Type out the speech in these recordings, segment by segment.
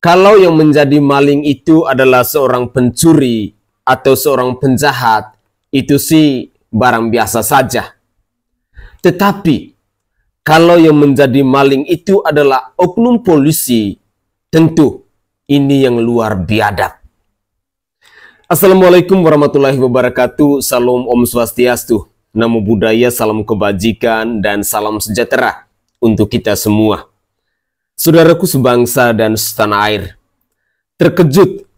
Kalau yang menjadi maling itu adalah seorang pencuri atau seorang penjahat, itu sih barang biasa saja. Tetapi, kalau yang menjadi maling itu adalah oknum polisi, tentu ini yang luar biadab. Assalamualaikum warahmatullahi wabarakatuh. Salam Om Swastiastu. Namo Buddhaya, salam kebajikan, dan salam sejahtera untuk kita semua saudaraku sebangsa dan setanah air, terkejut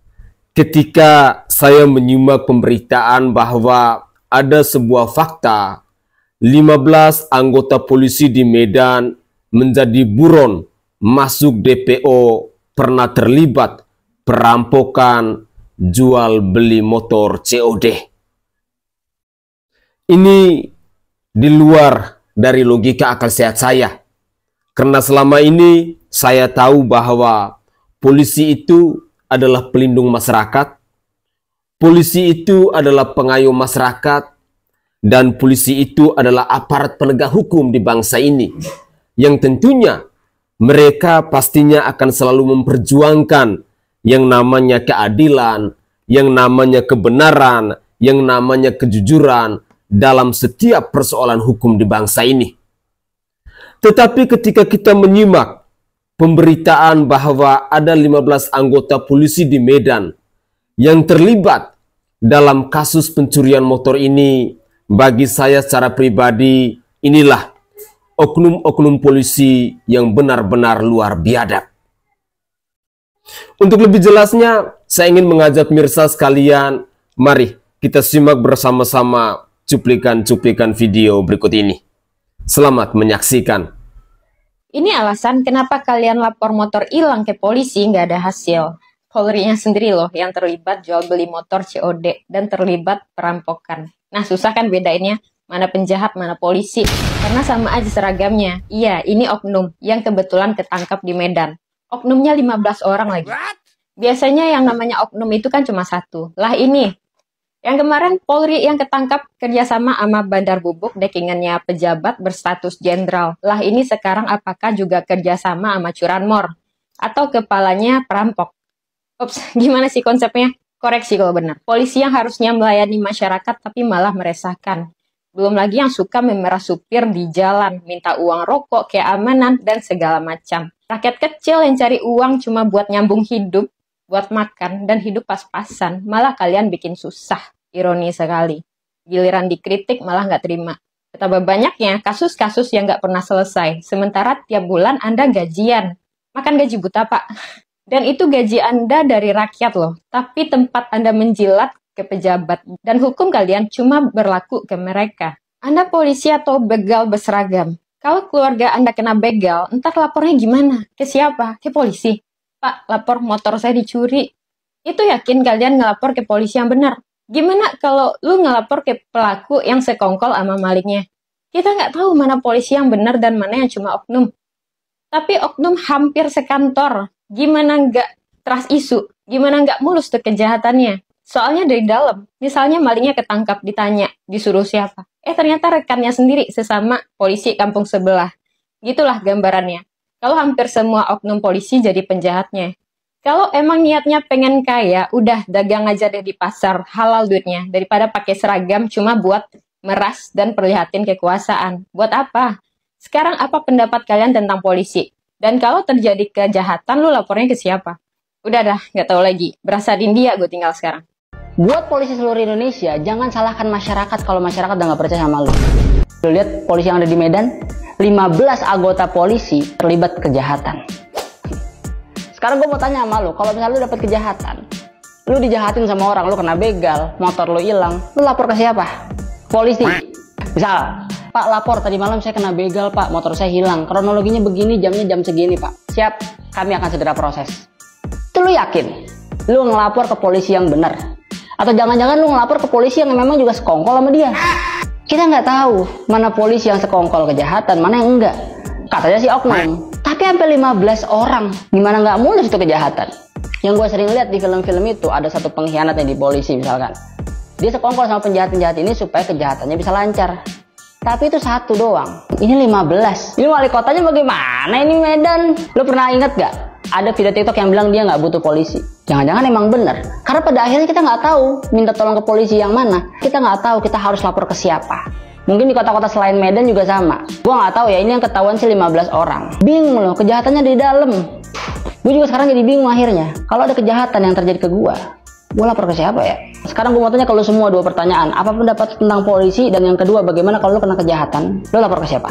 ketika saya menyimak pemberitaan bahwa ada sebuah fakta 15 anggota polisi di Medan menjadi buron masuk DPO pernah terlibat perampokan jual beli motor COD. Ini di luar dari logika akal sehat saya. Karena selama ini saya tahu bahwa polisi itu adalah pelindung masyarakat, polisi itu adalah pengayuh masyarakat, dan polisi itu adalah aparat penegak hukum di bangsa ini. Yang tentunya mereka pastinya akan selalu memperjuangkan yang namanya keadilan, yang namanya kebenaran, yang namanya kejujuran dalam setiap persoalan hukum di bangsa ini. Tetapi ketika kita menyimak pemberitaan bahwa ada 15 anggota polisi di Medan yang terlibat dalam kasus pencurian motor ini bagi saya secara pribadi inilah oknum-oknum polisi yang benar-benar luar biadab. Untuk lebih jelasnya, saya ingin mengajak mirsa sekalian, mari kita simak bersama-sama cuplikan-cuplikan video berikut ini. Selamat menyaksikan. Ini alasan kenapa kalian lapor motor hilang ke polisi nggak ada hasil. polri sendiri loh yang terlibat jual beli motor COD dan terlibat perampokan. Nah susah kan bedainnya mana penjahat, mana polisi. Karena sama aja seragamnya. Iya, ini oknum yang kebetulan ketangkap di Medan. Oknumnya 15 orang lagi. Biasanya yang namanya oknum itu kan cuma satu. Lah ini, yang kemarin Polri yang ketangkap kerjasama sama bandar bubuk dekingannya pejabat berstatus jenderal. Lah ini sekarang apakah juga kerjasama sama curanmor? Atau kepalanya perampok? Ups, gimana sih konsepnya? Koreksi kalau benar. Polisi yang harusnya melayani masyarakat tapi malah meresahkan. Belum lagi yang suka memerah supir di jalan, minta uang rokok, keamanan, dan segala macam. Rakyat kecil yang cari uang cuma buat nyambung hidup, buat makan dan hidup pas-pasan, malah kalian bikin susah. Ironi sekali. Giliran dikritik malah nggak terima. Betapa banyaknya kasus-kasus yang nggak pernah selesai, sementara tiap bulan Anda gajian. Makan gaji buta, Pak. Dan itu gaji Anda dari rakyat loh, tapi tempat Anda menjilat ke pejabat dan hukum kalian cuma berlaku ke mereka. Anda polisi atau begal berseragam. Kalau keluarga Anda kena begal, entar lapornya gimana? Ke siapa? Ke polisi? Pak, lapor motor saya dicuri. Itu yakin kalian ngelapor ke polisi yang benar. Gimana kalau lu ngelapor ke pelaku yang sekongkol sama malingnya? Kita nggak tahu mana polisi yang benar dan mana yang cuma oknum. Tapi oknum hampir sekantor. Gimana nggak teras isu? Gimana nggak mulus tuh kejahatannya? Soalnya dari dalam, misalnya malingnya ketangkap, ditanya, disuruh siapa. Eh ternyata rekannya sendiri, sesama polisi kampung sebelah. Gitulah gambarannya kalau hampir semua oknum polisi jadi penjahatnya. Kalau emang niatnya pengen kaya, udah dagang aja deh di pasar, halal duitnya, daripada pakai seragam cuma buat meras dan perlihatin kekuasaan. Buat apa? Sekarang apa pendapat kalian tentang polisi? Dan kalau terjadi kejahatan, lu lapornya ke siapa? Udah dah, nggak tahu lagi. Berasa di India gue tinggal sekarang buat polisi seluruh Indonesia jangan salahkan masyarakat kalau masyarakat udah nggak percaya sama lu lu lihat polisi yang ada di Medan 15 anggota polisi terlibat kejahatan sekarang gue mau tanya sama lu kalau misalnya lu dapet kejahatan lu dijahatin sama orang lu kena begal motor lu hilang lu lapor ke siapa polisi misal Pak lapor tadi malam saya kena begal pak, motor saya hilang. Kronologinya begini, jamnya jam segini pak. Siap, kami akan segera proses. Itu lu yakin? Lu ngelapor ke polisi yang benar atau jangan-jangan lu ngelapor ke polisi yang memang juga sekongkol sama dia kita nggak tahu mana polisi yang sekongkol kejahatan mana yang enggak katanya si oknum tapi sampai 15 orang gimana nggak mulus itu kejahatan yang gue sering lihat di film-film itu ada satu pengkhianat yang di polisi misalkan dia sekongkol sama penjahat-penjahat ini supaya kejahatannya bisa lancar tapi itu satu doang ini 15 ini wali kotanya bagaimana ini Medan lo pernah inget gak ada video TikTok yang bilang dia nggak butuh polisi. Jangan-jangan emang bener. Karena pada akhirnya kita nggak tahu minta tolong ke polisi yang mana. Kita nggak tahu kita harus lapor ke siapa. Mungkin di kota-kota selain Medan juga sama. Gua nggak tahu ya, ini yang ketahuan sih 15 orang. Bingung loh, kejahatannya di dalam. Gue juga sekarang jadi bingung akhirnya. Kalau ada kejahatan yang terjadi ke gua, gue lapor ke siapa ya? Sekarang gue mau tanya kalau semua dua pertanyaan. Apa pendapat tentang polisi? Dan yang kedua, bagaimana kalau lo kena kejahatan? Lu lapor ke siapa?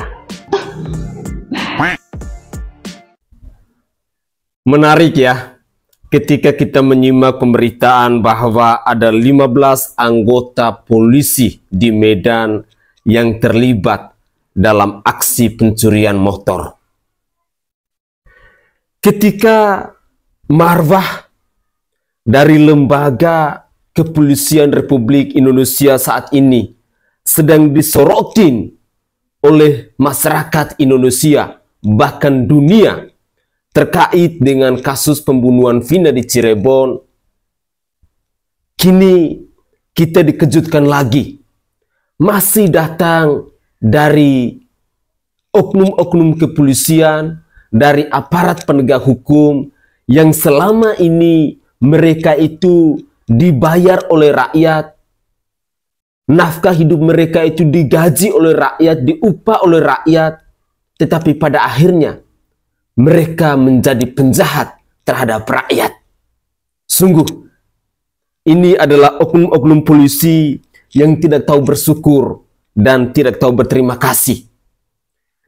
Menarik ya, ketika kita menyimak pemberitaan bahwa ada 15 anggota polisi di Medan yang terlibat dalam aksi pencurian motor. Ketika marwah dari lembaga kepolisian Republik Indonesia saat ini sedang disorotin oleh masyarakat Indonesia, bahkan dunia, terkait dengan kasus pembunuhan Vina di Cirebon, kini kita dikejutkan lagi. Masih datang dari oknum-oknum kepolisian, dari aparat penegak hukum yang selama ini mereka itu dibayar oleh rakyat, nafkah hidup mereka itu digaji oleh rakyat, diupah oleh rakyat, tetapi pada akhirnya mereka menjadi penjahat terhadap rakyat. Sungguh, ini adalah oknum-oknum polisi yang tidak tahu bersyukur dan tidak tahu berterima kasih.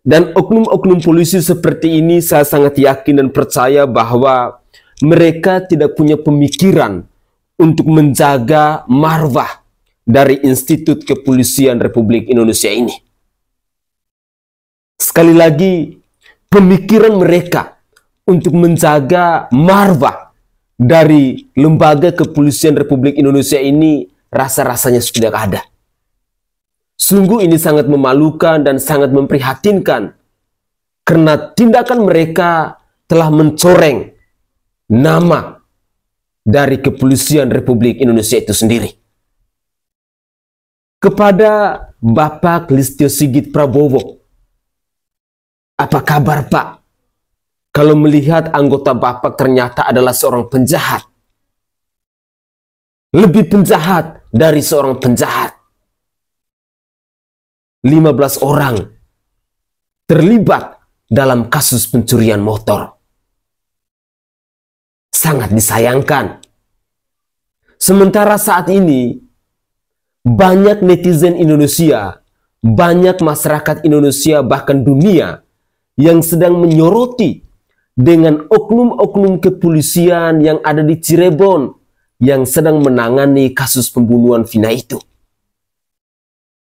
Dan oknum-oknum polisi seperti ini saya sangat yakin dan percaya bahwa mereka tidak punya pemikiran untuk menjaga marwah dari Institut Kepolisian Republik Indonesia ini. Sekali lagi, pemikiran mereka untuk menjaga marwah dari lembaga kepolisian Republik Indonesia ini rasa-rasanya sudah ada. Sungguh ini sangat memalukan dan sangat memprihatinkan karena tindakan mereka telah mencoreng nama dari kepolisian Republik Indonesia itu sendiri. Kepada Bapak Listio Sigit Prabowo, apa kabar Pak? Kalau melihat anggota Bapak ternyata adalah seorang penjahat. Lebih penjahat dari seorang penjahat. 15 orang terlibat dalam kasus pencurian motor. Sangat disayangkan. Sementara saat ini, banyak netizen Indonesia, banyak masyarakat Indonesia bahkan dunia yang sedang menyoroti dengan oknum-oknum kepolisian yang ada di Cirebon yang sedang menangani kasus pembunuhan Vina itu.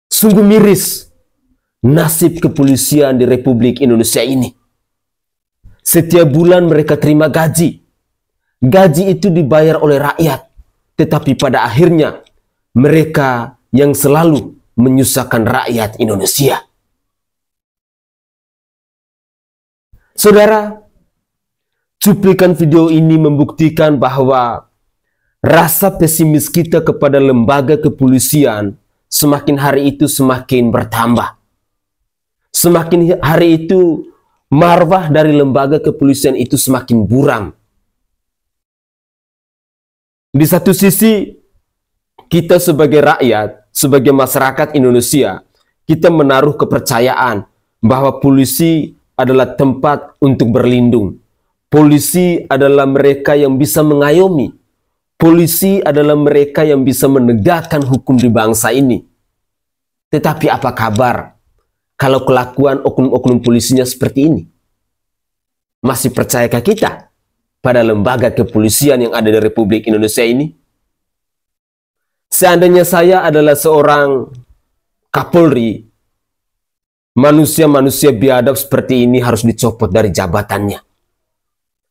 Sungguh miris nasib kepolisian di Republik Indonesia ini. Setiap bulan mereka terima gaji. Gaji itu dibayar oleh rakyat. Tetapi pada akhirnya mereka yang selalu menyusahkan rakyat Indonesia. Saudara, cuplikan video ini membuktikan bahwa rasa pesimis kita kepada lembaga kepolisian semakin hari itu semakin bertambah. Semakin hari itu marwah dari lembaga kepolisian itu semakin buram. Di satu sisi, kita sebagai rakyat, sebagai masyarakat Indonesia, kita menaruh kepercayaan bahwa polisi adalah tempat untuk berlindung. Polisi adalah mereka yang bisa mengayomi. Polisi adalah mereka yang bisa menegakkan hukum di bangsa ini. Tetapi apa kabar kalau kelakuan oknum-oknum polisinya seperti ini? Masih percayakah kita pada lembaga kepolisian yang ada di Republik Indonesia ini? Seandainya saya adalah seorang Kapolri Manusia-manusia biadab seperti ini harus dicopot dari jabatannya.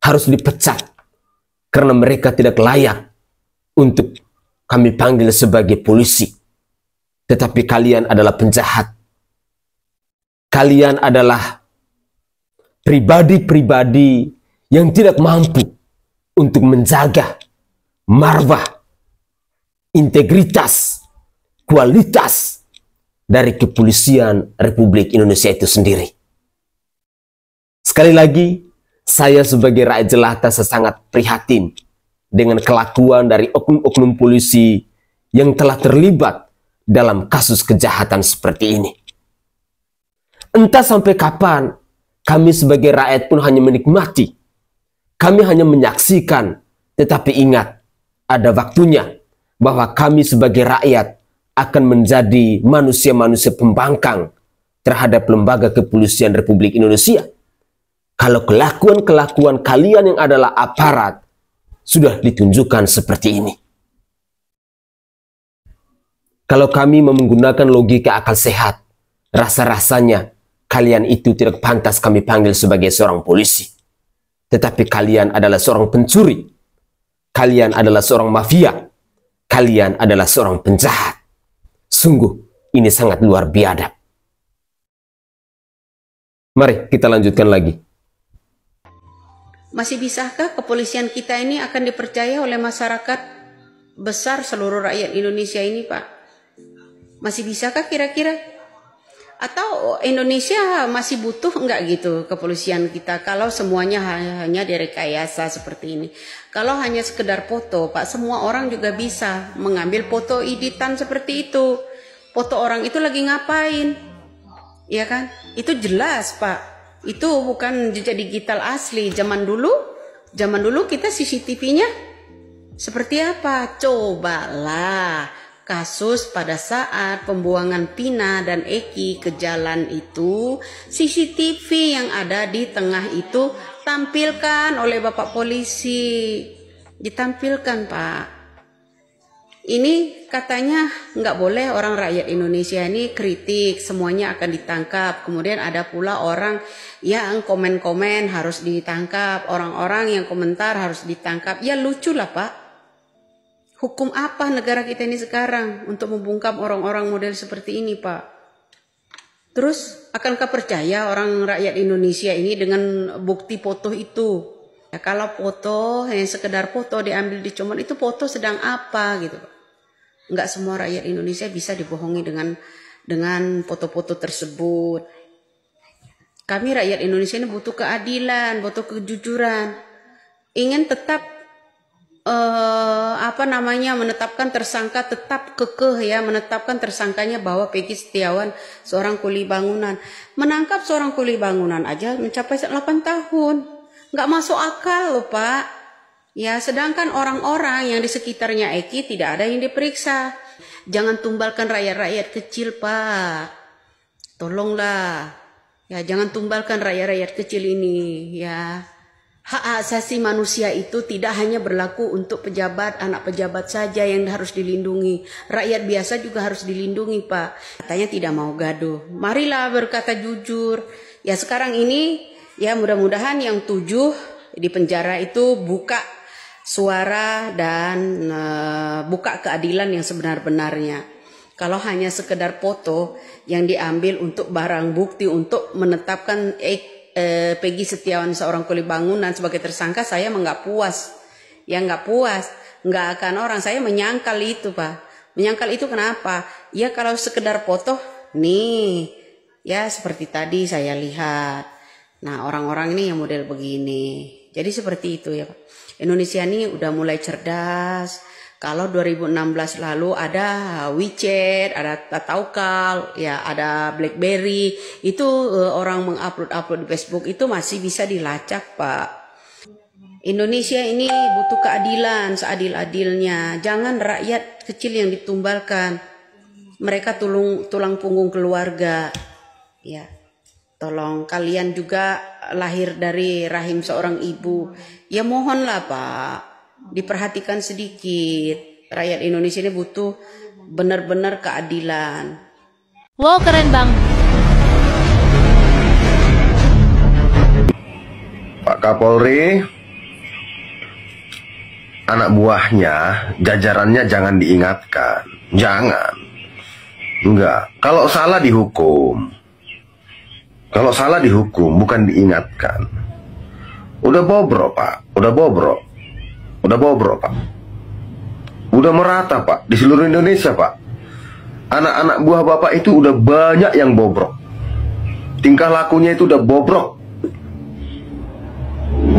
Harus dipecat. Karena mereka tidak layak untuk kami panggil sebagai polisi. Tetapi kalian adalah penjahat. Kalian adalah pribadi-pribadi yang tidak mampu untuk menjaga marwah, integritas, kualitas dari kepolisian Republik Indonesia itu sendiri. Sekali lagi, saya sebagai rakyat jelata sangat prihatin dengan kelakuan dari oknum-oknum polisi yang telah terlibat dalam kasus kejahatan seperti ini. Entah sampai kapan kami sebagai rakyat pun hanya menikmati. Kami hanya menyaksikan, tetapi ingat, ada waktunya bahwa kami sebagai rakyat akan menjadi manusia-manusia pembangkang terhadap lembaga kepolisian Republik Indonesia. Kalau kelakuan-kelakuan kalian yang adalah aparat sudah ditunjukkan seperti ini. Kalau kami menggunakan logika akal sehat, rasa-rasanya kalian itu tidak pantas kami panggil sebagai seorang polisi. Tetapi kalian adalah seorang pencuri. Kalian adalah seorang mafia. Kalian adalah seorang penjahat. Sungguh ini sangat luar biadab. Mari kita lanjutkan lagi. Masih bisakah kepolisian kita ini akan dipercaya oleh masyarakat besar seluruh rakyat Indonesia ini, Pak? Masih bisakah kira-kira atau Indonesia masih butuh enggak gitu kepolisian kita kalau semuanya hanya direkayasa seperti ini. Kalau hanya sekedar foto, Pak, semua orang juga bisa mengambil foto editan seperti itu. Foto orang itu lagi ngapain? Iya kan? Itu jelas, Pak. Itu bukan jejak digital asli. Zaman dulu, zaman dulu kita CCTV-nya seperti apa? Cobalah kasus pada saat pembuangan Pina dan Eki ke jalan itu, CCTV yang ada di tengah itu tampilkan oleh Bapak polisi. Ditampilkan, Pak. Ini katanya nggak boleh orang rakyat Indonesia ini kritik, semuanya akan ditangkap. Kemudian ada pula orang yang komen-komen harus ditangkap, orang-orang yang komentar harus ditangkap. Ya lucu lah Pak Hukum apa negara kita ini sekarang untuk membungkam orang-orang model seperti ini, Pak? Terus, akankah percaya orang rakyat Indonesia ini dengan bukti foto itu? Ya, kalau foto, hanya sekedar foto diambil di cuman itu foto sedang apa gitu, Pak? Enggak semua rakyat Indonesia bisa dibohongi dengan dengan foto-foto tersebut. Kami rakyat Indonesia ini butuh keadilan, butuh kejujuran. Ingin tetap eh, apa namanya menetapkan tersangka tetap kekeh ya menetapkan tersangkanya bahwa Peggy Setiawan seorang kuli bangunan menangkap seorang kuli bangunan aja mencapai 8 tahun nggak masuk akal loh Pak ya sedangkan orang-orang yang di sekitarnya Eki tidak ada yang diperiksa jangan tumbalkan rakyat-rakyat kecil Pak tolonglah ya jangan tumbalkan rakyat-rakyat kecil ini ya hak asasi manusia itu tidak hanya berlaku untuk pejabat, anak pejabat saja yang harus dilindungi. Rakyat biasa juga harus dilindungi, Pak. Katanya tidak mau gaduh. Marilah berkata jujur. Ya sekarang ini, ya mudah-mudahan yang tujuh di penjara itu buka suara dan e, buka keadilan yang sebenar-benarnya. Kalau hanya sekedar foto yang diambil untuk barang bukti untuk menetapkan eh, eh, Peggy Setiawan seorang kulit bangunan sebagai tersangka saya nggak puas ya nggak puas nggak akan orang saya menyangkal itu pak menyangkal itu kenapa ya kalau sekedar foto nih ya seperti tadi saya lihat nah orang-orang ini yang model begini jadi seperti itu ya pak Indonesia ini udah mulai cerdas kalau 2016 lalu ada WeChat, ada Taukal, ya ada BlackBerry, itu uh, orang mengupload-upload di Facebook itu masih bisa dilacak, Pak. Indonesia ini butuh keadilan seadil-adilnya. Jangan rakyat kecil yang ditumbalkan. Mereka tulung, tulang punggung keluarga. Ya. Tolong kalian juga lahir dari rahim seorang ibu. Ya mohonlah Pak diperhatikan sedikit. Rakyat Indonesia ini butuh benar-benar keadilan. Wow, keren bang. Pak Kapolri, anak buahnya, jajarannya jangan diingatkan. Jangan. Enggak. Kalau salah dihukum. Kalau salah dihukum, bukan diingatkan. Udah bobrok, Pak. Udah bobrok. Udah bobrok Pak. Udah merata Pak di seluruh Indonesia Pak. Anak-anak buah Bapak itu udah banyak yang bobrok. Tingkah lakunya itu udah bobrok.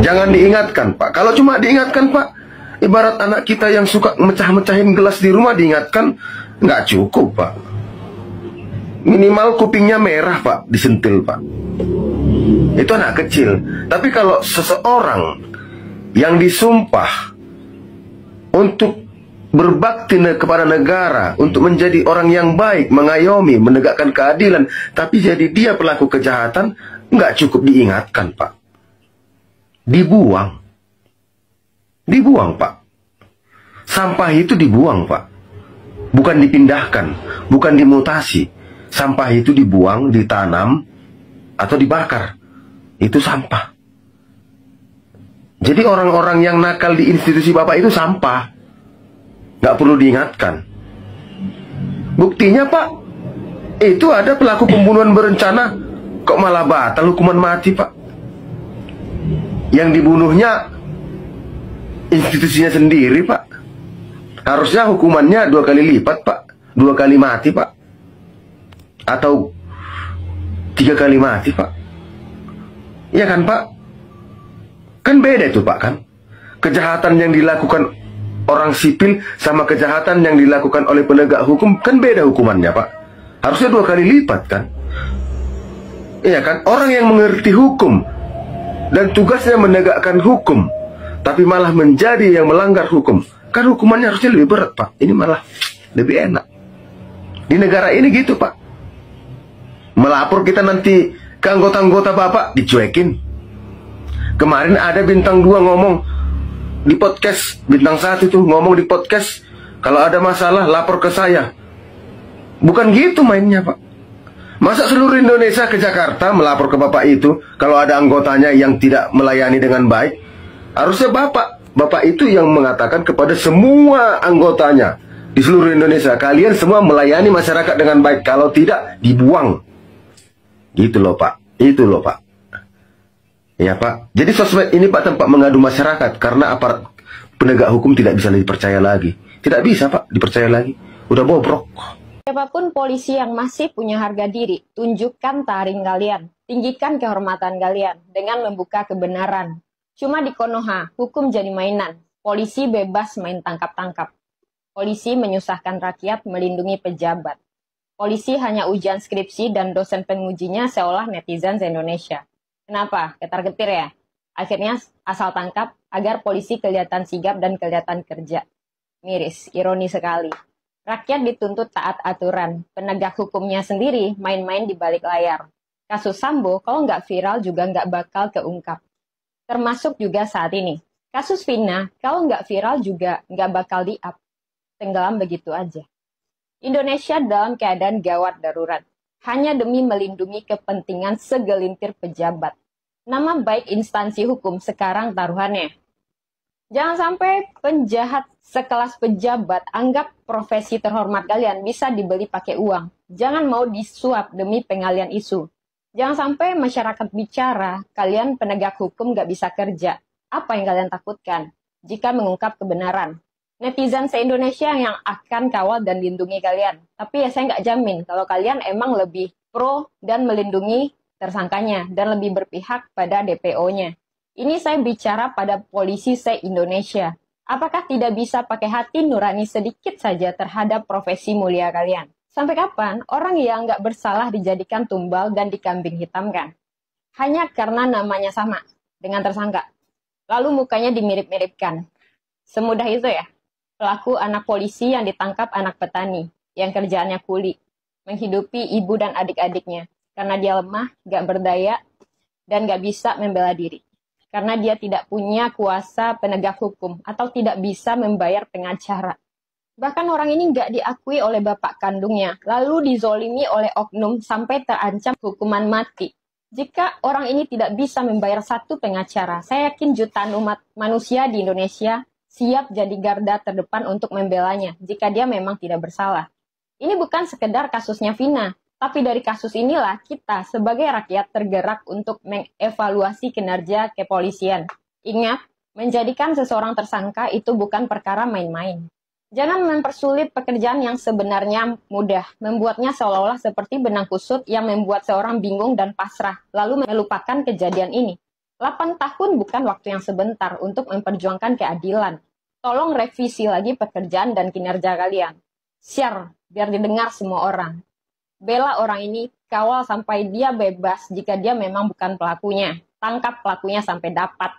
Jangan diingatkan Pak. Kalau cuma diingatkan Pak, ibarat anak kita yang suka mecah-mecahin gelas di rumah diingatkan nggak cukup Pak. Minimal kupingnya merah Pak, disentil Pak. Itu anak kecil. Tapi kalau seseorang yang disumpah untuk berbakti kepada negara, untuk menjadi orang yang baik, mengayomi, menegakkan keadilan, tapi jadi dia pelaku kejahatan, nggak cukup diingatkan, Pak. Dibuang. Dibuang, Pak. Sampah itu dibuang, Pak. Bukan dipindahkan, bukan dimutasi. Sampah itu dibuang, ditanam, atau dibakar. Itu sampah. Jadi orang-orang yang nakal di institusi Bapak itu sampah. Gak perlu diingatkan. Buktinya Pak, itu ada pelaku pembunuhan berencana. Kok malah batal hukuman mati Pak? Yang dibunuhnya institusinya sendiri Pak. Harusnya hukumannya dua kali lipat Pak. Dua kali mati Pak. Atau tiga kali mati Pak. Iya kan Pak? Kan beda itu Pak kan? Kejahatan yang dilakukan orang sipil sama kejahatan yang dilakukan oleh penegak hukum kan beda hukumannya Pak. Harusnya dua kali lipat kan? Iya kan? Orang yang mengerti hukum dan tugasnya menegakkan hukum tapi malah menjadi yang melanggar hukum. Kan hukumannya harusnya lebih berat Pak. Ini malah lebih enak. Di negara ini gitu Pak. Melapor kita nanti ke anggota-anggota Bapak dicuekin. Kemarin ada bintang dua ngomong di podcast bintang satu itu ngomong di podcast kalau ada masalah lapor ke saya. Bukan gitu mainnya pak. Masa seluruh Indonesia ke Jakarta melapor ke bapak itu kalau ada anggotanya yang tidak melayani dengan baik? Harusnya bapak, bapak itu yang mengatakan kepada semua anggotanya di seluruh Indonesia, kalian semua melayani masyarakat dengan baik. Kalau tidak, dibuang. Gitu loh pak, itu loh pak. Ya Pak. Jadi sosmed ini Pak tempat mengadu masyarakat karena aparat penegak hukum tidak bisa dipercaya lagi. Tidak bisa Pak dipercaya lagi. Udah bobrok. Siapapun polisi yang masih punya harga diri, tunjukkan taring kalian. Tinggikan kehormatan kalian dengan membuka kebenaran. Cuma di Konoha, hukum jadi mainan. Polisi bebas main tangkap-tangkap. Polisi menyusahkan rakyat melindungi pejabat. Polisi hanya ujian skripsi dan dosen pengujinya seolah netizen se-Indonesia. Kenapa? Ketar getir ya. Akhirnya asal tangkap agar polisi kelihatan sigap dan kelihatan kerja. Miris, ironi sekali. Rakyat dituntut taat aturan, penegak hukumnya sendiri main-main di balik layar. Kasus Sambo kalau nggak viral juga nggak bakal keungkap. Termasuk juga saat ini. Kasus Vina kalau nggak viral juga nggak bakal di-up. Tenggelam begitu aja. Indonesia dalam keadaan gawat darurat hanya demi melindungi kepentingan segelintir pejabat. Nama baik instansi hukum sekarang taruhannya. Jangan sampai penjahat sekelas pejabat anggap profesi terhormat kalian bisa dibeli pakai uang. Jangan mau disuap demi pengalian isu. Jangan sampai masyarakat bicara, kalian penegak hukum gak bisa kerja. Apa yang kalian takutkan jika mengungkap kebenaran? netizen se-Indonesia yang akan kawal dan lindungi kalian. Tapi ya saya nggak jamin kalau kalian emang lebih pro dan melindungi tersangkanya dan lebih berpihak pada DPO-nya. Ini saya bicara pada polisi se-Indonesia. Apakah tidak bisa pakai hati nurani sedikit saja terhadap profesi mulia kalian? Sampai kapan orang yang nggak bersalah dijadikan tumbal dan dikambing hitamkan? Hanya karena namanya sama dengan tersangka. Lalu mukanya dimirip-miripkan. Semudah itu ya? pelaku anak polisi yang ditangkap anak petani, yang kerjaannya kuli, menghidupi ibu dan adik-adiknya, karena dia lemah, gak berdaya, dan gak bisa membela diri. Karena dia tidak punya kuasa penegak hukum atau tidak bisa membayar pengacara. Bahkan orang ini gak diakui oleh bapak kandungnya, lalu dizolimi oleh oknum sampai terancam hukuman mati. Jika orang ini tidak bisa membayar satu pengacara, saya yakin jutaan umat manusia di Indonesia siap jadi garda terdepan untuk membelanya jika dia memang tidak bersalah. Ini bukan sekedar kasusnya Vina, tapi dari kasus inilah kita sebagai rakyat tergerak untuk mengevaluasi kinerja kepolisian. Ingat, menjadikan seseorang tersangka itu bukan perkara main-main. Jangan mempersulit pekerjaan yang sebenarnya mudah, membuatnya seolah-olah seperti benang kusut yang membuat seorang bingung dan pasrah, lalu melupakan kejadian ini. 8 tahun bukan waktu yang sebentar untuk memperjuangkan keadilan. Tolong revisi lagi pekerjaan dan kinerja kalian. Share, biar didengar semua orang. Bela orang ini, kawal sampai dia bebas jika dia memang bukan pelakunya. Tangkap pelakunya sampai dapat.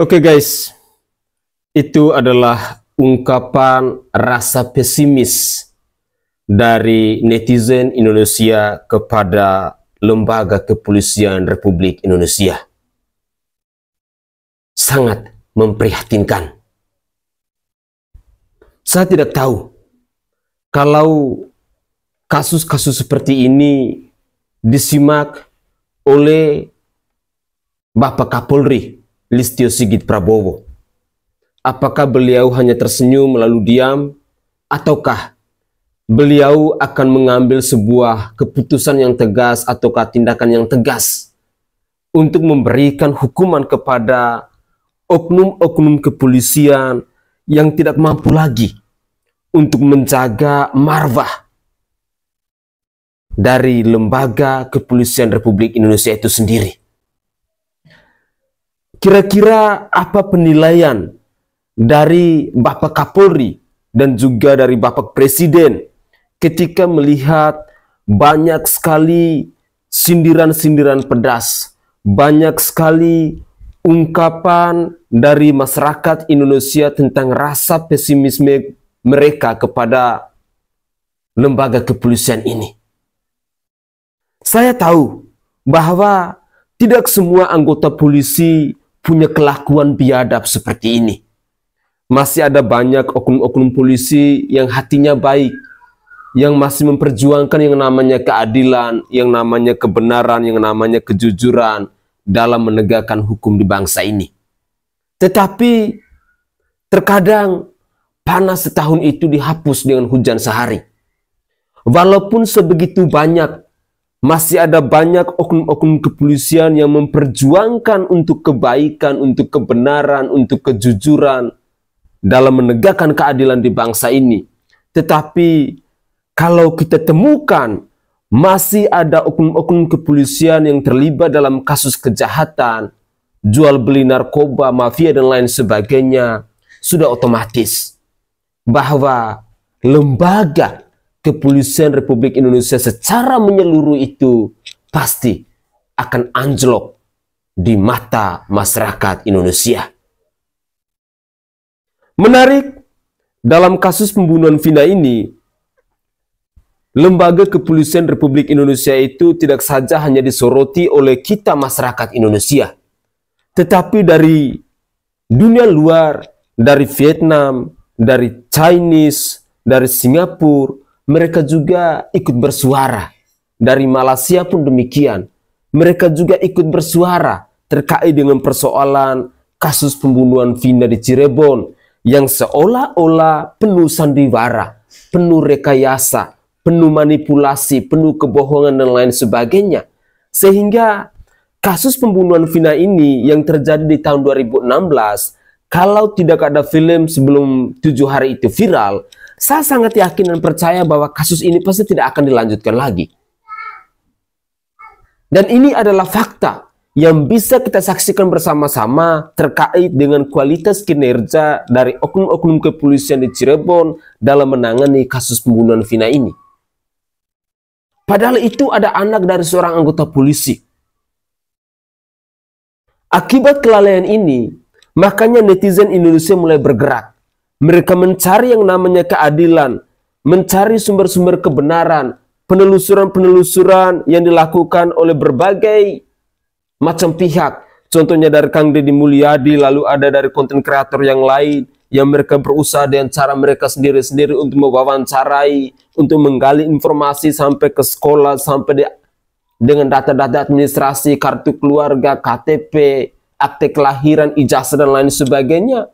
Oke okay guys, itu adalah ungkapan rasa pesimis dari netizen Indonesia kepada Lembaga Kepolisian Republik Indonesia. Sangat memprihatinkan. Saya tidak tahu kalau kasus-kasus seperti ini disimak oleh Bapak Kapolri Listio Sigit Prabowo. Apakah beliau hanya tersenyum lalu diam ataukah beliau akan mengambil sebuah keputusan yang tegas ataukah tindakan yang tegas untuk memberikan hukuman kepada oknum-oknum kepolisian yang tidak mampu lagi untuk menjaga marwah dari lembaga kepolisian Republik Indonesia itu sendiri. Kira-kira apa penilaian dari Bapak Kapolri dan juga dari Bapak Presiden ketika melihat banyak sekali sindiran-sindiran pedas, banyak sekali ungkapan dari masyarakat Indonesia tentang rasa pesimisme mereka kepada lembaga kepolisian ini. Saya tahu bahwa tidak semua anggota polisi punya kelakuan biadab seperti ini. Masih ada banyak oknum-oknum polisi yang hatinya baik, yang masih memperjuangkan yang namanya keadilan, yang namanya kebenaran, yang namanya kejujuran dalam menegakkan hukum di bangsa ini. Tetapi terkadang panas setahun itu dihapus dengan hujan sehari. Walaupun sebegitu banyak, masih ada banyak oknum-oknum kepolisian yang memperjuangkan untuk kebaikan, untuk kebenaran, untuk kejujuran dalam menegakkan keadilan di bangsa ini. Tetapi kalau kita temukan masih ada oknum-oknum kepolisian yang terlibat dalam kasus kejahatan, jual beli narkoba, mafia dan lain sebagainya, sudah otomatis bahwa lembaga kepolisian Republik Indonesia secara menyeluruh itu pasti akan anjlok di mata masyarakat Indonesia. Menarik, dalam kasus pembunuhan Vina ini, Lembaga Kepolisian Republik Indonesia itu tidak saja hanya disoroti oleh kita masyarakat Indonesia, tetapi dari dunia luar, dari Vietnam, dari Chinese, dari Singapura, mereka juga ikut bersuara. Dari Malaysia pun demikian. Mereka juga ikut bersuara terkait dengan persoalan kasus pembunuhan Vina di Cirebon yang seolah-olah penuh sandiwara, penuh rekayasa, penuh manipulasi, penuh kebohongan dan lain sebagainya. Sehingga kasus pembunuhan Vina ini yang terjadi di tahun 2016, kalau tidak ada film sebelum tujuh hari itu viral, saya sangat yakin dan percaya bahwa kasus ini pasti tidak akan dilanjutkan lagi. Dan ini adalah fakta yang bisa kita saksikan bersama-sama terkait dengan kualitas kinerja dari oknum-oknum kepolisian di Cirebon dalam menangani kasus pembunuhan Vina ini. Padahal itu ada anak dari seorang anggota polisi. Akibat kelalaian ini, makanya netizen Indonesia mulai bergerak. Mereka mencari yang namanya keadilan, mencari sumber-sumber kebenaran, penelusuran-penelusuran yang dilakukan oleh berbagai macam pihak. Contohnya dari Kang Deddy Mulyadi, lalu ada dari konten kreator yang lain, yang mereka berusaha dengan cara mereka sendiri-sendiri untuk mewawancarai, untuk menggali informasi sampai ke sekolah, sampai di, dengan data-data administrasi, kartu keluarga, KTP, akte kelahiran, ijazah, dan lain sebagainya.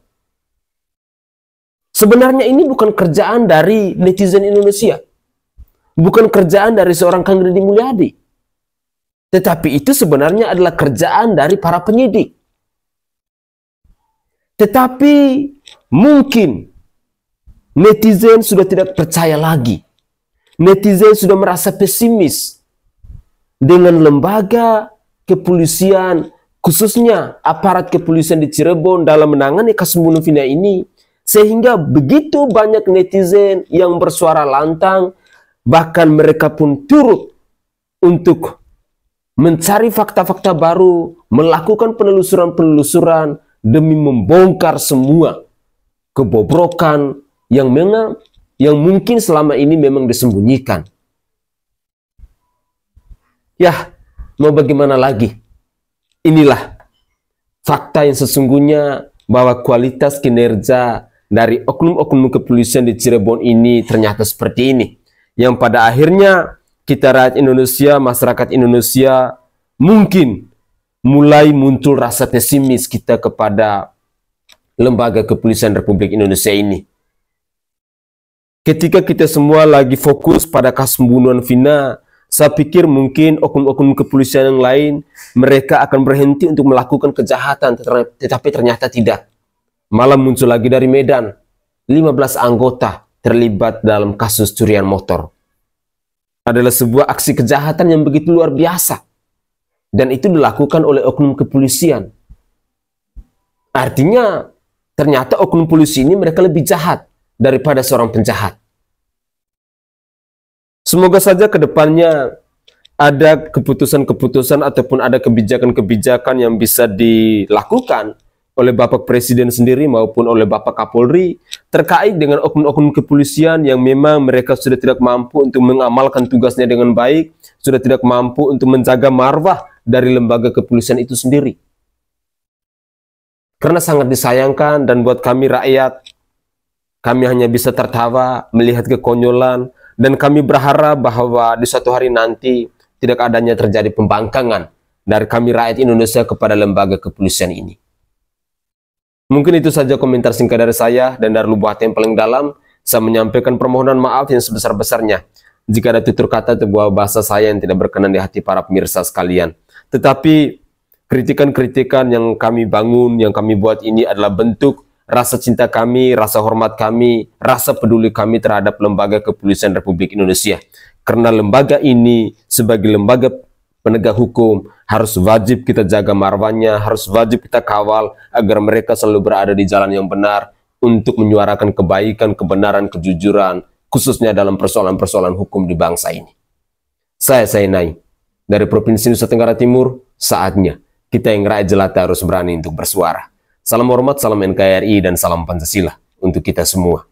Sebenarnya ini bukan kerjaan dari netizen Indonesia. Bukan kerjaan dari seorang Kang Deddy Mulyadi. Tetapi itu sebenarnya adalah kerjaan dari para penyidik. Tetapi Mungkin netizen sudah tidak percaya lagi. Netizen sudah merasa pesimis dengan lembaga kepolisian, khususnya aparat kepolisian di Cirebon dalam menangani kasus bunuh Vina ini. Sehingga begitu banyak netizen yang bersuara lantang, bahkan mereka pun turut untuk mencari fakta-fakta baru, melakukan penelusuran-penelusuran demi membongkar semua kebobrokan yang memang yang mungkin selama ini memang disembunyikan. Yah, mau bagaimana lagi? Inilah fakta yang sesungguhnya bahwa kualitas kinerja dari oknum-oknum kepolisian di Cirebon ini ternyata seperti ini. Yang pada akhirnya kita rakyat Indonesia, masyarakat Indonesia mungkin mulai muncul rasa pesimis kita kepada lembaga kepolisian Republik Indonesia ini. Ketika kita semua lagi fokus pada kasus pembunuhan Vina, saya pikir mungkin oknum-oknum kepolisian yang lain mereka akan berhenti untuk melakukan kejahatan, tetapi ternyata tidak. Malam muncul lagi dari Medan, 15 anggota terlibat dalam kasus curian motor. Adalah sebuah aksi kejahatan yang begitu luar biasa. Dan itu dilakukan oleh oknum kepolisian. Artinya Ternyata oknum polisi ini mereka lebih jahat daripada seorang penjahat. Semoga saja ke depannya ada keputusan-keputusan ataupun ada kebijakan-kebijakan yang bisa dilakukan oleh Bapak Presiden sendiri maupun oleh Bapak Kapolri terkait dengan oknum-oknum kepolisian yang memang mereka sudah tidak mampu untuk mengamalkan tugasnya dengan baik, sudah tidak mampu untuk menjaga marwah dari lembaga kepolisian itu sendiri. Karena sangat disayangkan dan buat kami rakyat, kami hanya bisa tertawa melihat kekonyolan dan kami berharap bahwa di suatu hari nanti tidak adanya terjadi pembangkangan dari kami rakyat Indonesia kepada lembaga kepolisian ini. Mungkin itu saja komentar singkat dari saya dan dari lubuk hati yang paling dalam. Saya menyampaikan permohonan maaf yang sebesar-besarnya jika ada tutur kata atau bahasa saya yang tidak berkenan di hati para pemirsa sekalian. Tetapi kritikan-kritikan yang kami bangun, yang kami buat ini adalah bentuk rasa cinta kami, rasa hormat kami, rasa peduli kami terhadap lembaga kepolisian Republik Indonesia. Karena lembaga ini sebagai lembaga penegak hukum harus wajib kita jaga marwahnya, harus wajib kita kawal agar mereka selalu berada di jalan yang benar untuk menyuarakan kebaikan, kebenaran, kejujuran, khususnya dalam persoalan-persoalan hukum di bangsa ini. Saya Sainai, dari Provinsi Nusa Tenggara Timur, saatnya kita yang rakyat jelata harus berani untuk bersuara. Salam hormat, salam NKRI, dan salam Pancasila untuk kita semua.